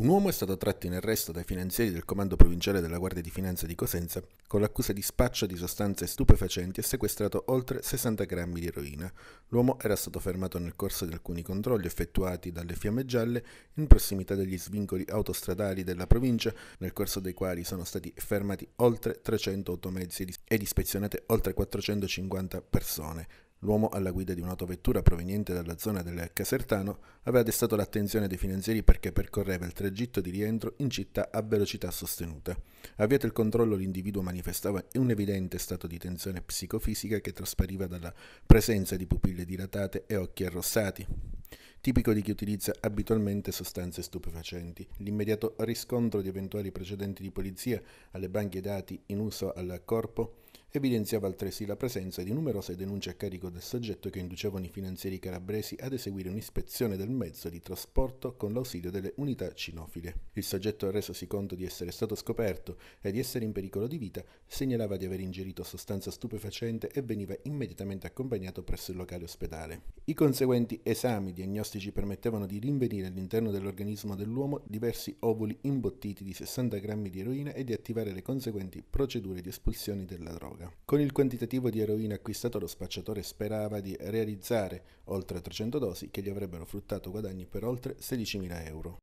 Un uomo è stato tratto in arresto dai finanzieri del comando provinciale della Guardia di Finanza di Cosenza con l'accusa di spaccio di sostanze stupefacenti e sequestrato oltre 60 grammi di eroina. L'uomo era stato fermato nel corso di alcuni controlli effettuati dalle Fiamme Gialle in prossimità degli svincoli autostradali della provincia, nel corso dei quali sono stati fermati oltre 300 automezzi ed ispezionate oltre 450 persone. L'uomo alla guida di un'autovettura proveniente dalla zona del Casertano aveva destato l'attenzione dei finanzieri perché percorreva il tragitto di rientro in città a velocità sostenuta. Avviato il controllo l'individuo manifestava un evidente stato di tensione psicofisica che traspariva dalla presenza di pupille dilatate e occhi arrossati. Tipico di chi utilizza abitualmente sostanze stupefacenti, l'immediato riscontro di eventuali precedenti di polizia alle banche dati in uso al corpo Evidenziava altresì la presenza di numerose denunce a carico del soggetto che inducevano i finanzieri calabresi ad eseguire un'ispezione del mezzo di trasporto con l'ausilio delle unità cinofile. Il soggetto, resosi conto di essere stato scoperto e di essere in pericolo di vita, segnalava di aver ingerito sostanza stupefacente e veniva immediatamente accompagnato presso il locale ospedale. I conseguenti esami diagnostici permettevano di rinvenire all'interno dell'organismo dell'uomo diversi ovuli imbottiti di 60 grammi di eroina e di attivare le conseguenti procedure di espulsione della droga droga. Con il quantitativo di eroina acquistato lo spacciatore sperava di realizzare oltre 300 dosi che gli avrebbero fruttato guadagni per oltre 16.000 euro.